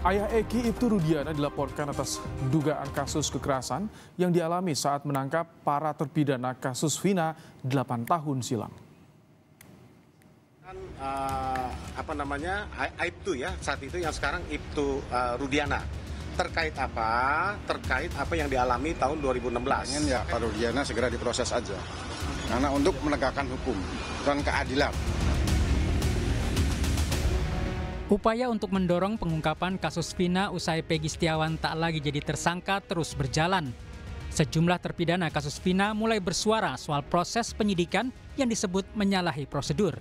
Ayah Eki Ibtu Rudiana dilaporkan atas dugaan kasus kekerasan yang dialami saat menangkap para terpidana kasus Vina 8 tahun silam. Kan, uh, apa namanya Aibtu ya saat itu yang sekarang Ibtu uh, Rudiana terkait apa terkait apa yang dialami tahun 2016 Ingin ya Pak Rudiana segera diproses aja karena untuk menegakkan hukum dan keadilan Upaya untuk mendorong pengungkapan kasus Vina usai Pegi Setiawan tak lagi jadi tersangka terus berjalan. Sejumlah terpidana kasus Vina mulai bersuara soal proses penyidikan yang disebut menyalahi prosedur.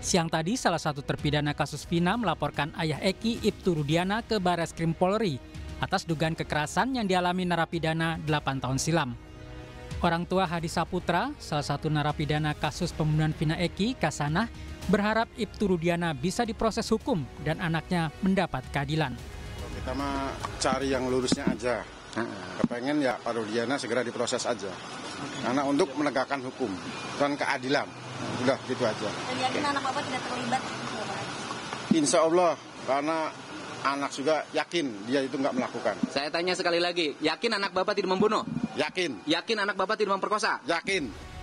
Siang tadi, salah satu terpidana kasus Vina melaporkan ayah Eki Ibtu Rudiana ke Barreskrim Krim Polri atas dugaan kekerasan yang dialami narapidana 8 tahun silam. Orang tua Hadi Saputra, salah satu narapidana kasus pembunuhan Vina Eki, Kasanah, berharap Ibtu Rudiana bisa diproses hukum dan anaknya mendapat keadilan. Kita mah cari yang lurusnya aja. Kepengen ya Pak Rudiana segera diproses aja. Karena untuk menegakkan hukum dan keadilan. Sudah gitu aja. Dan yakin anak Bapak tidak terlibat? Insya Allah, karena anak juga yakin dia itu nggak melakukan. Saya tanya sekali lagi, yakin anak Bapak tidak membunuh? Yakin. Yakin anak Bapak tidak memperkosa? Yakin.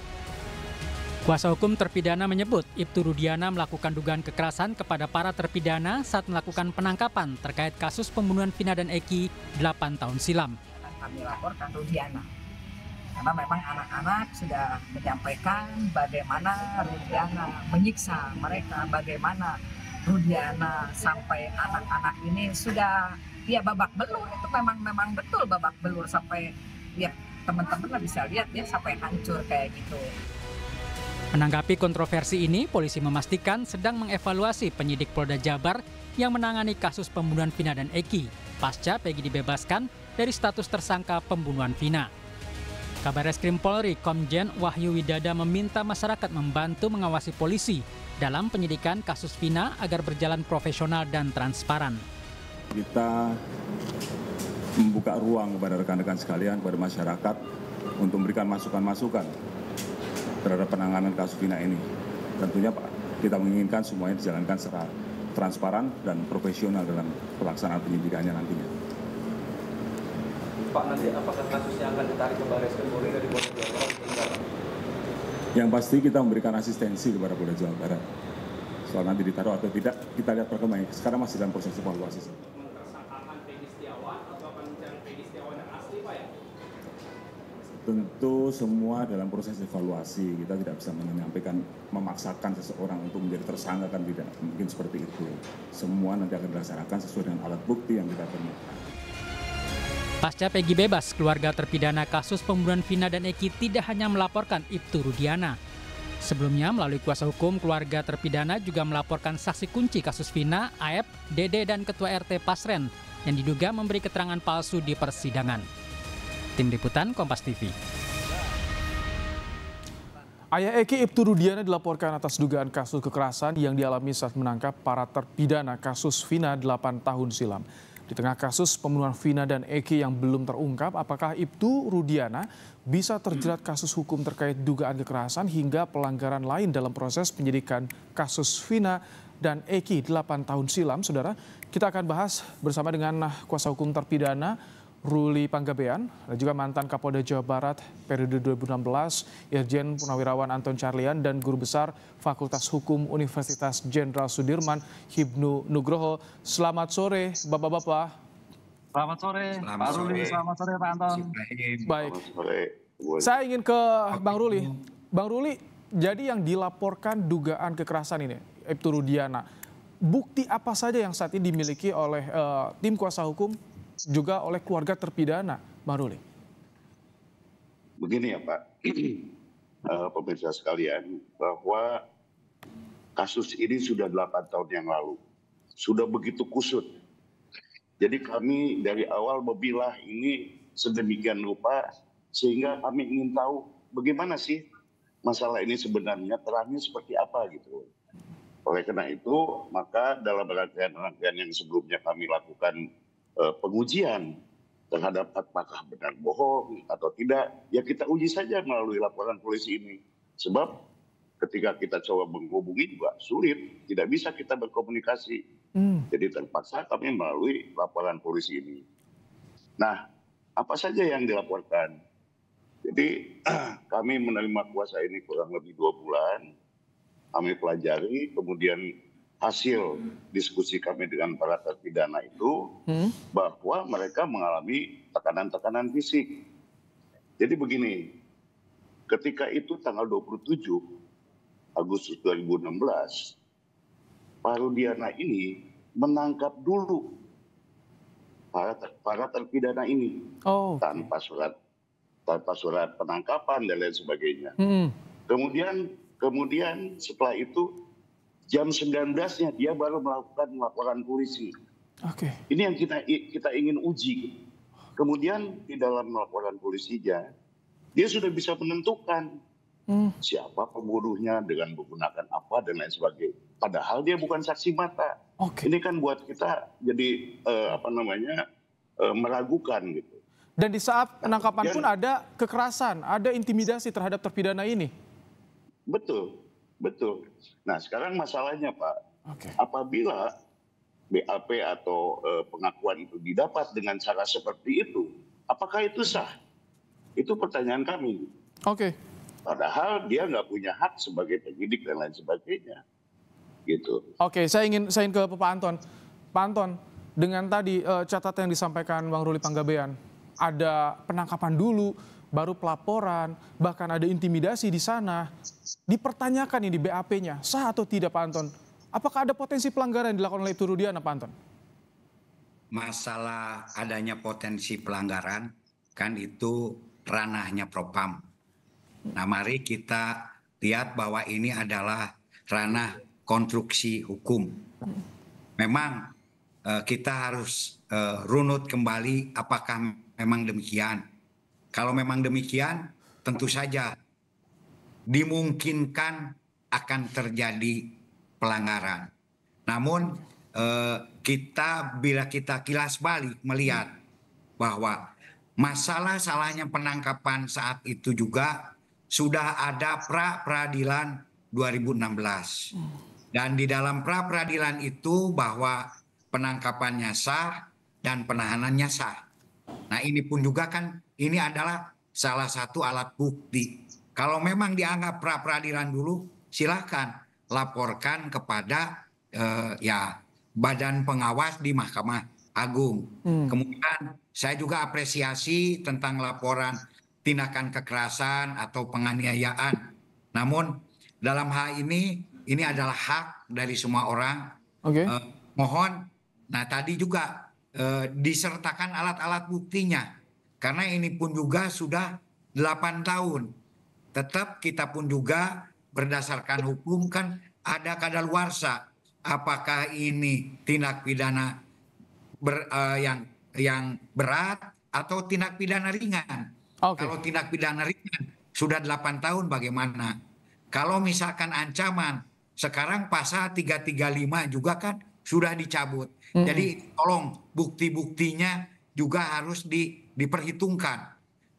Kuasa hukum terpidana menyebut Ibtu Rudiana melakukan dugaan kekerasan kepada para terpidana saat melakukan penangkapan terkait kasus pembunuhan Vina dan Eki 8 tahun silam. Kami laporkan Rudiana karena memang anak-anak sudah menyampaikan bagaimana Rudiana menyiksa mereka, bagaimana Rudiana sampai anak-anak ini sudah ya babak belur itu memang memang betul babak belur sampai ya teman-teman bisa lihat ya sampai hancur kayak gitu. Menanggapi kontroversi ini, polisi memastikan sedang mengevaluasi penyidik Polda Jabar yang menangani kasus pembunuhan Vina dan Eki pasca Pegi dibebaskan dari status tersangka pembunuhan Vina. Kabar Reskrim Polri Komjen Wahyu Widada meminta masyarakat membantu mengawasi polisi dalam penyidikan kasus Vina agar berjalan profesional dan transparan. Kita membuka ruang kepada rekan-rekan sekalian, kepada masyarakat untuk memberikan masukan-masukan terhadap penanganan kasus Vina ini. Tentunya Pak, kita menginginkan semuanya dijalankan secara transparan dan profesional dalam pelaksanaan penyidikannya nantinya. Pak, nanti apakah kasusnya akan ditarik ke Baris Krim dari Polda Jawa Barat? Yang pasti kita memberikan asistensi kepada Polda Jawa Barat. Soal nanti ditaruh atau tidak, kita lihat perkembangan. Sekarang masih dalam proses evaluasi. tentu semua dalam proses evaluasi kita tidak bisa menyampaikan memaksakan seseorang untuk menjadi tersangka kan tidak mungkin seperti itu semua nanti akan dilaksanakan sesuai dengan alat bukti yang kita temukan Pasca pegi bebas, keluarga terpidana kasus pembunuhan Vina dan Eki tidak hanya melaporkan Ibtu Rudiana. Sebelumnya, melalui kuasa hukum, keluarga terpidana juga melaporkan saksi kunci kasus Vina, Aep, Dede, dan Ketua RT Pasren yang diduga memberi keterangan palsu di persidangan. Tim Liputan Kompas TV. Ayah Eki Ibtu Rudiana dilaporkan atas dugaan kasus kekerasan yang dialami saat menangkap para terpidana kasus Vina 8 tahun silam. Di tengah kasus pembunuhan Vina dan Eki yang belum terungkap, apakah Ibtu Rudiana bisa terjerat kasus hukum terkait dugaan kekerasan hingga pelanggaran lain dalam proses penyidikan kasus Vina dan Eki 8 tahun silam? Saudara, kita akan bahas bersama dengan kuasa hukum terpidana Ruli Panggabean, dan juga mantan Kapolda Jawa Barat periode 2016, Irjen Purnawirawan Anton Carlian, dan Guru Besar Fakultas Hukum Universitas Jenderal Sudirman, Hibnu Nugroho. Selamat sore, Bapak-Bapak. Selamat sore, selamat Pak Ruli. Sore. Selamat sore, Pak Anton. Baik. Saya ingin ke Bang Ruli. Bang Ruli, jadi yang dilaporkan dugaan kekerasan ini, Ibtu Rudiana, bukti apa saja yang saat ini dimiliki oleh uh, tim kuasa hukum juga oleh keluarga terpidana, Bang Begini ya Pak, uh, pemirsa sekalian, bahwa kasus ini sudah 8 tahun yang lalu. Sudah begitu kusut. Jadi kami dari awal membilah ini sedemikian rupa sehingga kami ingin tahu bagaimana sih masalah ini sebenarnya terangnya seperti apa gitu. Oleh karena itu, maka dalam rangkaian-rangkaian yang sebelumnya kami lakukan Eh, pengujian terhadap apakah benar bohong atau tidak, ya kita uji saja melalui laporan polisi ini. Sebab ketika kita coba menghubungi juga sulit, tidak bisa kita berkomunikasi. Hmm. Jadi terpaksa kami melalui laporan polisi ini. Nah, apa saja yang dilaporkan? Jadi kami menerima kuasa ini kurang lebih dua bulan, kami pelajari, kemudian hasil diskusi kami dengan para terpidana itu hmm? bahwa mereka mengalami tekanan-tekanan fisik. Jadi begini, ketika itu tanggal 27 Agustus 2016, Rudiana ini menangkap dulu para ter, para terpidana ini oh, tanpa surat tanpa surat penangkapan dan lain sebagainya. Hmm. Kemudian kemudian setelah itu jam 19-nya dia baru melakukan laporan polisi. Oke. Okay. Ini yang kita kita ingin uji. Kemudian di dalam laporan polisinya dia sudah bisa menentukan hmm. siapa pembunuhnya dengan menggunakan apa dan lain sebagainya. Padahal dia bukan saksi mata. Okay. Ini kan buat kita jadi uh, apa namanya uh, meragukan gitu. Dan di saat nah, penangkapan pun ada kekerasan, ada intimidasi terhadap terpidana ini. Betul. Betul. Nah sekarang masalahnya Pak, okay. apabila BAP atau e, pengakuan itu didapat dengan cara seperti itu, apakah itu sah? Itu pertanyaan kami. Oke. Okay. Padahal dia nggak punya hak sebagai penyidik dan lain sebagainya. Gitu. Oke, okay, saya ingin saya ingin ke Pak Anton. Pak Anton, dengan tadi e, eh, catatan yang disampaikan Bang Ruli Panggabean, ada penangkapan dulu, baru pelaporan, bahkan ada intimidasi di sana. Dipertanyakan ini BAP-nya, sah atau tidak Pak Anton? Apakah ada potensi pelanggaran yang dilakukan oleh Turudiana Pak Anton? Masalah adanya potensi pelanggaran kan itu ranahnya Propam. Nah mari kita lihat bahwa ini adalah ranah konstruksi hukum. Memang eh, kita harus eh, runut kembali apakah memang demikian kalau memang demikian, tentu saja dimungkinkan akan terjadi pelanggaran. Namun eh, kita bila kita kilas balik melihat bahwa masalah salahnya penangkapan saat itu juga sudah ada pra peradilan 2016. Dan di dalam pra peradilan itu bahwa penangkapannya sah dan penahanannya sah ini pun juga kan ini adalah salah satu alat bukti. Kalau memang dianggap pra peradilan dulu, silahkan laporkan kepada eh, ya badan pengawas di Mahkamah Agung. Hmm. Kemudian saya juga apresiasi tentang laporan tindakan kekerasan atau penganiayaan. Namun dalam hal ini ini adalah hak dari semua orang. Okay. Eh, mohon. Nah tadi juga eh, disertakan alat-alat buktinya. Karena ini pun juga sudah 8 tahun. Tetap kita pun juga berdasarkan hukum kan ada kadaluarsa. Apakah ini tindak pidana ber, eh, yang yang berat atau tindak pidana ringan? Okay. Kalau tindak pidana ringan sudah 8 tahun bagaimana? Kalau misalkan ancaman sekarang pasal 335 juga kan sudah dicabut. Mm-hmm. Jadi tolong bukti-buktinya juga harus di, diperhitungkan.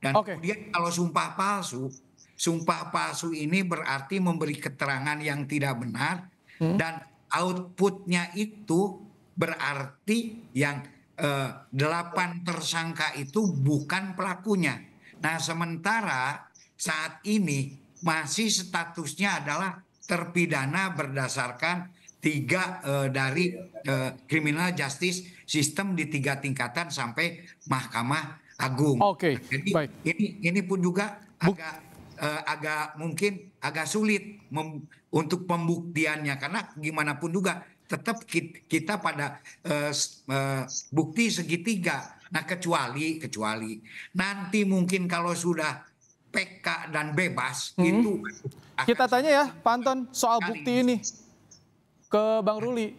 Dan okay. kemudian kalau sumpah palsu, sumpah palsu ini berarti memberi keterangan yang tidak benar mm-hmm. dan outputnya itu berarti yang eh, delapan tersangka itu bukan pelakunya. Nah sementara saat ini masih statusnya adalah terpidana berdasarkan tiga uh, dari uh, criminal justice sistem di tiga tingkatan sampai Mahkamah Agung. Oke. Okay. Jadi baik. ini ini pun juga Buk agak uh, agak mungkin agak sulit untuk pembuktiannya karena gimana pun juga tetap kita pada uh, uh, bukti segitiga. Nah kecuali kecuali nanti mungkin kalau sudah PK dan bebas hmm. itu kita tanya ya Pak soal bukti ini ke Bang Ruli.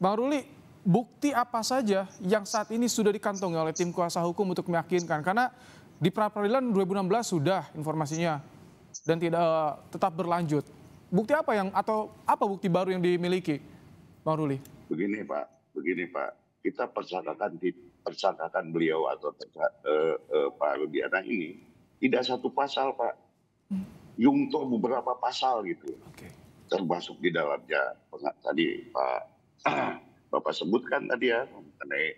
Bang Ruli, bukti apa saja yang saat ini sudah dikantongi oleh tim kuasa hukum untuk meyakinkan? Karena di pra peradilan 2016 sudah informasinya dan tidak eh, tetap berlanjut. Bukti apa yang atau apa bukti baru yang dimiliki, Bang Ruli? Begini Pak, begini Pak, kita persangkakan persangkakan beliau atau uh, eh, Pak Rudiana ini tidak satu pasal Pak, Yungto hmm. beberapa pasal gitu. Oke. Okay termasuk di dalamnya nah, tadi Pak Bapak sebutkan tadi ya mengenai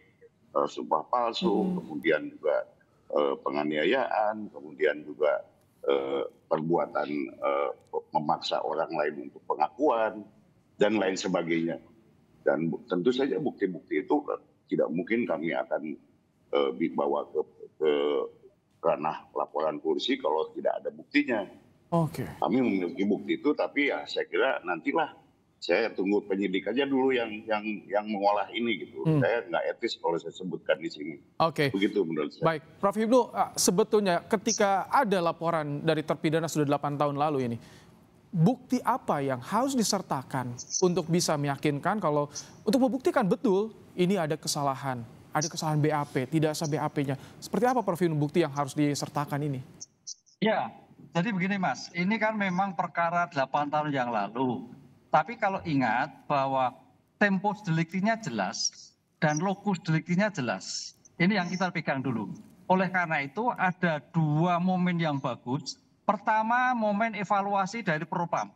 uh, sumpah palsu, hmm. kemudian juga uh, penganiayaan, kemudian juga uh, perbuatan uh, memaksa orang lain untuk pengakuan dan lain sebagainya. Dan tentu saja bukti-bukti itu tidak mungkin kami akan uh, dibawa ke, ke ranah laporan polisi kalau tidak ada buktinya Oke. Okay. Kami memiliki bukti itu, tapi ya saya kira nantilah saya tunggu penyidik aja dulu yang yang yang mengolah ini gitu. Hmm. Saya nggak etis kalau saya sebutkan di sini. Oke. Okay. Begitu menurut saya. Baik, Prof Ibnu, ah, sebetulnya ketika ada laporan dari terpidana sudah 8 tahun lalu ini, bukti apa yang harus disertakan untuk bisa meyakinkan kalau untuk membuktikan betul ini ada kesalahan, ada kesalahan BAP, tidak sah BAP-nya. Seperti apa Prof Ibnu bukti yang harus disertakan ini? Ya, jadi begini mas, ini kan memang perkara 8 tahun yang lalu. Tapi kalau ingat bahwa tempus deliktinya jelas dan lokus deliktinya jelas. Ini yang kita pegang dulu. Oleh karena itu ada dua momen yang bagus. Pertama momen evaluasi dari propam.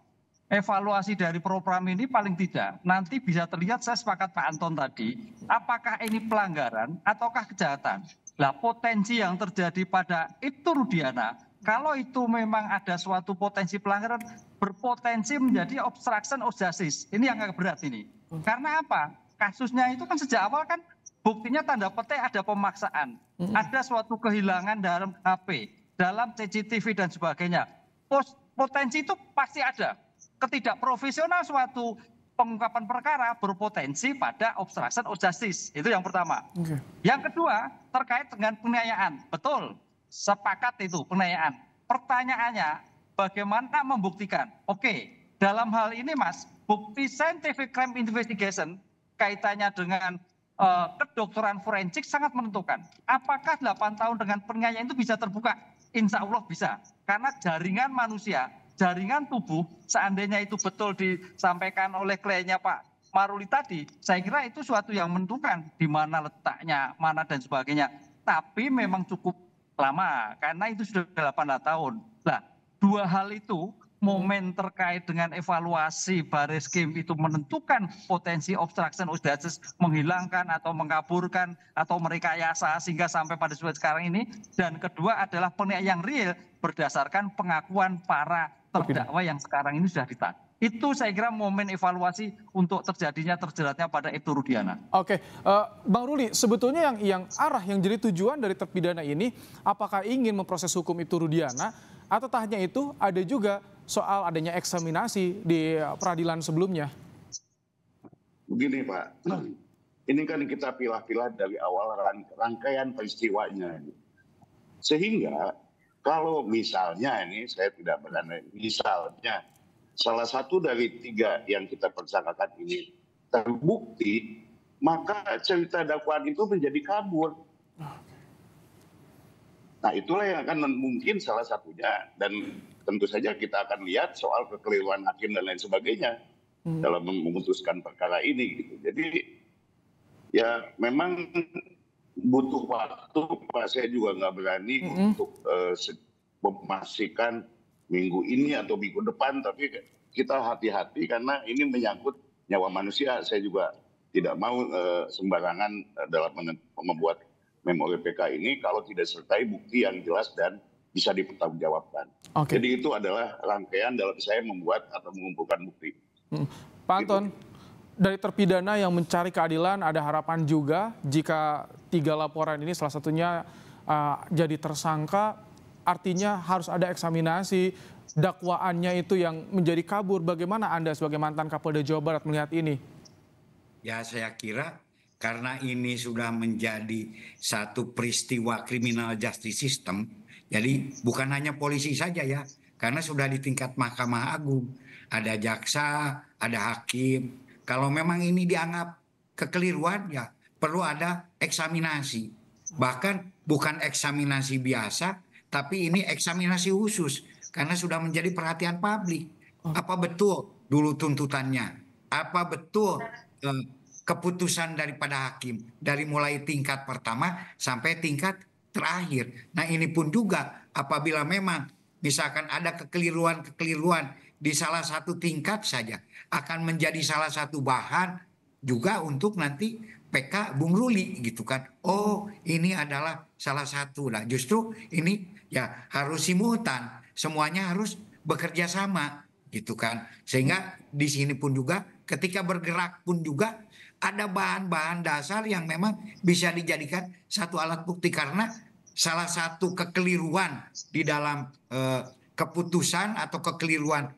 Evaluasi dari propam ini paling tidak nanti bisa terlihat saya sepakat Pak Anton tadi, apakah ini pelanggaran ataukah kejahatan. Lah potensi yang terjadi pada itu Rudiana kalau itu memang ada suatu potensi pelanggaran berpotensi menjadi obstruction of justice. Ini yang agak berat ini. Karena apa? Kasusnya itu kan sejak awal kan buktinya tanda petik ada pemaksaan, ada suatu kehilangan dalam HP, dalam CCTV dan sebagainya. potensi itu pasti ada. Ketidakprofesional suatu pengungkapan perkara berpotensi pada obstruction of justice. Itu yang pertama. Okay. Yang kedua terkait dengan penganiayaan. Betul Sepakat itu penanyaan. Pertanyaannya, bagaimana membuktikan? Oke, dalam hal ini Mas, bukti scientific crime investigation kaitannya dengan uh, kedokteran forensik sangat menentukan. Apakah 8 tahun dengan penganiayaan itu bisa terbuka? Insya Allah bisa. Karena jaringan manusia, jaringan tubuh, seandainya itu betul disampaikan oleh kliennya Pak Maruli tadi, saya kira itu suatu yang menentukan di mana letaknya, mana dan sebagainya. Tapi memang cukup lama karena itu sudah 8 tahun. Nah, dua hal itu momen terkait dengan evaluasi baris krim itu menentukan potensi obstruction of justice menghilangkan atau mengkaburkan atau merekayasa sehingga sampai pada saat sekarang ini dan kedua adalah penilaian yang real berdasarkan pengakuan para terdakwa yang sekarang ini sudah ditahan. Itu saya kira momen evaluasi untuk terjadinya terjeratnya pada itu Rudiana. Oke, uh, Bang Ruli, sebetulnya yang yang arah yang jadi tujuan dari terpidana ini apakah ingin memproses hukum itu Rudiana atau tahnya itu ada juga soal adanya eksaminasi di eh, peradilan sebelumnya? Begini Pak, ini kan kita pilih-pilih dari awal rangkaian peristiwanya. Sehingga kalau misalnya ini saya tidak berani, misalnya salah satu dari tiga yang kita persangkakan ini terbukti, maka cerita dakwaan itu menjadi kabur. Nah itulah yang akan mungkin salah satunya dan tentu saja kita akan lihat soal kekeliruan hakim dan lain sebagainya hmm. dalam memutuskan perkara ini. Gitu. Jadi ya memang butuh waktu, Pak saya juga nggak berani hmm. untuk uh, memastikan minggu ini atau minggu depan, tapi kita hati-hati karena ini menyangkut nyawa manusia. Saya juga tidak mau eh, sembarangan eh, dalam membuat memori PK ini kalau tidak sertai bukti yang jelas dan bisa dipertanggungjawabkan. Okay. Jadi itu adalah rangkaian dalam saya membuat atau mengumpulkan bukti. Hmm. Pak gitu. Anton, gitu. dari terpidana yang mencari keadilan ada harapan juga jika tiga laporan ini salah satunya uh, jadi tersangka artinya harus ada eksaminasi dakwaannya itu yang menjadi kabur. Bagaimana Anda sebagai mantan Kapolda Jawa Barat melihat ini? Ya saya kira karena ini sudah menjadi satu peristiwa kriminal justice system. Jadi bukan hanya polisi saja ya, karena sudah di tingkat Mahkamah Agung. Ada jaksa, ada hakim. Kalau memang ini dianggap kekeliruan ya perlu ada eksaminasi. Bahkan bukan eksaminasi biasa, tapi ini eksaminasi khusus karena sudah menjadi perhatian publik. Oh. Apa betul dulu tuntutannya? Apa betul eh, keputusan daripada hakim dari mulai tingkat pertama sampai tingkat terakhir. Nah, ini pun juga apabila memang misalkan ada kekeliruan-kekeliruan di salah satu tingkat saja akan menjadi salah satu bahan juga untuk nanti PK Bung Ruli gitu kan. Oh, ini adalah salah satu. Nah, justru ini ya harus simultan. Semuanya harus bekerja sama gitu kan. Sehingga di sini pun juga ketika bergerak pun juga ada bahan-bahan dasar yang memang bisa dijadikan satu alat bukti karena salah satu kekeliruan di dalam eh, keputusan atau kekeliruan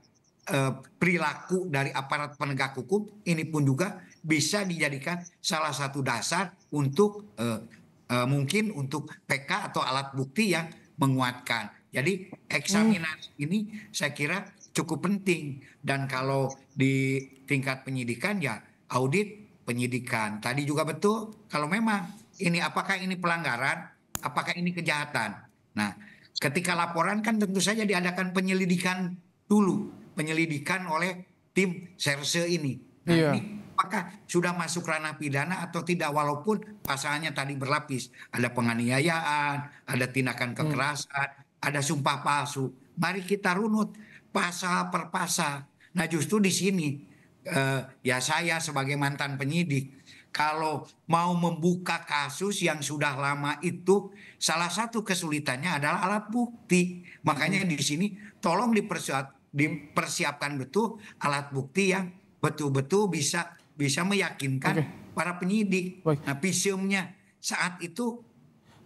eh, perilaku dari aparat penegak hukum ini pun juga bisa dijadikan salah satu dasar untuk eh, eh, mungkin untuk PK atau alat bukti yang menguatkan. Jadi eksaminasi hmm. ini saya kira cukup penting dan kalau di tingkat penyidikan ya audit penyidikan. Tadi juga betul kalau memang ini apakah ini pelanggaran, apakah ini kejahatan. Nah, ketika laporan kan tentu saja diadakan penyelidikan dulu, penyelidikan oleh tim serse ini. Nah, iya. ini apakah sudah masuk ranah pidana atau tidak walaupun pasalnya tadi berlapis ada penganiayaan, ada tindakan hmm. kekerasan, hmm. ada sumpah palsu. Mari kita runut pasal per pasal. Nah, justru di sini eh, ya saya sebagai mantan penyidik kalau mau membuka kasus yang sudah lama itu salah satu kesulitannya adalah alat bukti. Makanya hmm. di sini tolong dipersiapkan betul alat bukti yang betul-betul bisa bisa meyakinkan okay. para penyidik. Baik. Nah, visiumnya saat itu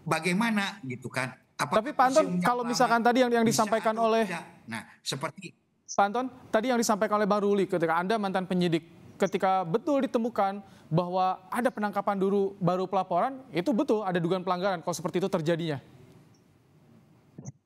bagaimana gitu kan? Apa Tapi Pak Anton, kalau misalkan tadi yang yang disampaikan oleh Nah, seperti Pak tadi yang disampaikan oleh Bang Ruli ketika Anda mantan penyidik ketika betul ditemukan bahwa ada penangkapan dulu baru pelaporan, itu betul ada dugaan pelanggaran kalau seperti itu terjadinya.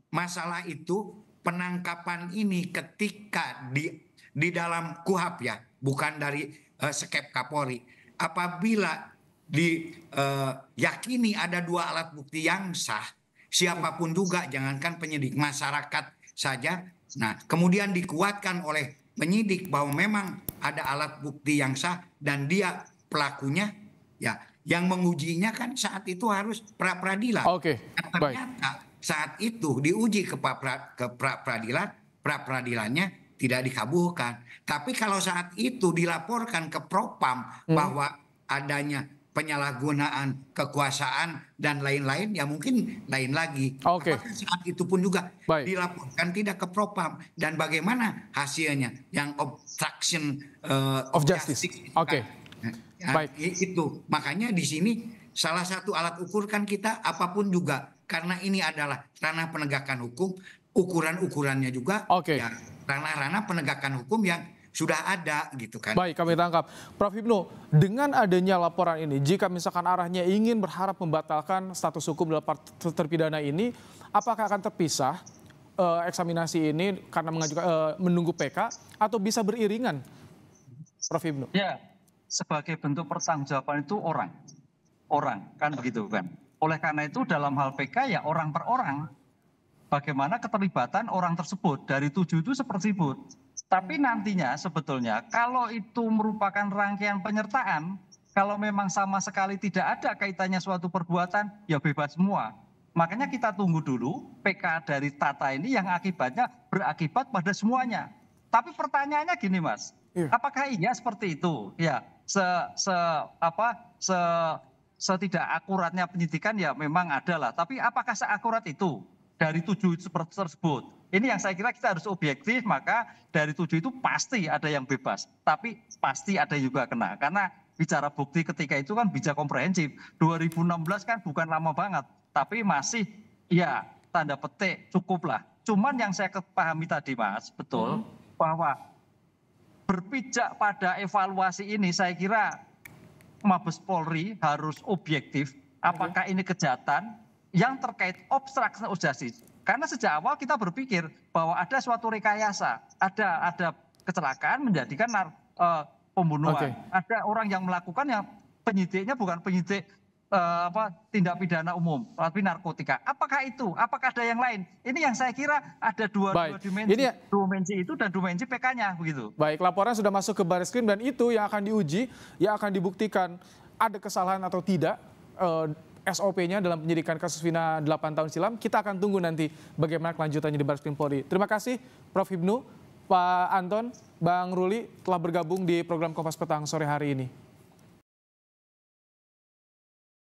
Masalah itu penangkapan ini ketika di di dalam kuhap ya, bukan dari Eh, skep Kapolri. Apabila diyakini eh, ada dua alat bukti yang sah, siapapun juga, jangankan penyidik, masyarakat saja. Nah, kemudian dikuatkan oleh penyidik bahwa memang ada alat bukti yang sah dan dia pelakunya ya yang mengujinya kan saat itu harus pra peradilan. Oke. Okay. Nah, ternyata Baik. saat itu diuji ke pra, ke pra peradilan, pra peradilannya tidak dikabulkan. Tapi kalau saat itu dilaporkan ke Propam hmm. bahwa adanya penyalahgunaan kekuasaan dan lain-lain ya mungkin lain lagi. Oke. Okay. saat itu pun juga Baik. dilaporkan tidak ke Propam dan bagaimana hasilnya yang obstruction uh, of, justice. justice. Oke. Okay. Ya, Baik. Itu makanya di sini salah satu alat ukur kan kita apapun juga karena ini adalah ranah penegakan hukum ukuran-ukurannya juga okay. ya ranah-ranah penegakan hukum yang sudah ada gitu kan. Baik, kami tangkap. Prof Hipnu, dengan adanya laporan ini, jika misalkan arahnya ingin berharap membatalkan status hukum dalam terpidana ini, apakah akan terpisah uh, eksaminasi ini karena mengajukan uh, menunggu PK atau bisa beriringan? Prof Hipnu. Ya, sebagai bentuk pertanggungjawaban itu orang. Orang, kan begitu kan. Oleh karena itu dalam hal PK ya orang per orang bagaimana keterlibatan orang tersebut dari tujuh itu seperti itu? Tapi nantinya sebetulnya kalau itu merupakan rangkaian penyertaan, kalau memang sama sekali tidak ada kaitannya suatu perbuatan, ya bebas semua. Makanya kita tunggu dulu PK dari Tata ini yang akibatnya berakibat pada semuanya. Tapi pertanyaannya gini, Mas. Yeah. Apakah iya seperti itu? Ya, se, se apa se setidak akuratnya penyidikan ya memang ada lah. Tapi apakah seakurat itu? dari tujuh seperti tersebut. Ini yang saya kira kita harus objektif, maka dari tujuh itu pasti ada yang bebas, tapi pasti ada juga kena. Karena bicara bukti ketika itu kan bijak komprehensif. 2016 kan bukan lama banget, tapi masih ya tanda petik cukup lah. Cuman yang saya pahami tadi Mas, betul hmm. bahwa berpijak pada evaluasi ini saya kira Mabes Polri harus objektif apakah ini kejahatan yang terkait obstruction of justice. Karena sejak awal kita berpikir bahwa ada suatu rekayasa, ada ada kecelakaan menjadikan nar, uh, pembunuhan. Okay. Ada orang yang melakukan yang penyidiknya bukan penyidik uh, apa tindak pidana umum, tapi narkotika. Apakah itu? Apakah ada yang lain? Ini yang saya kira ada dua, Baik. dua dimensi. Ini... Ya- dimensi itu dan dimensi PK-nya begitu. Baik, laporan sudah masuk ke baris krim dan itu yang akan diuji, yang akan dibuktikan ada kesalahan atau tidak eh, SOP-nya dalam penyidikan kasus Vina 8 tahun silam. Kita akan tunggu nanti bagaimana kelanjutannya di baris krim Polri. Terima kasih Prof. Hibnu, Pak Anton, Bang Ruli telah bergabung di program Kompas Petang sore hari ini.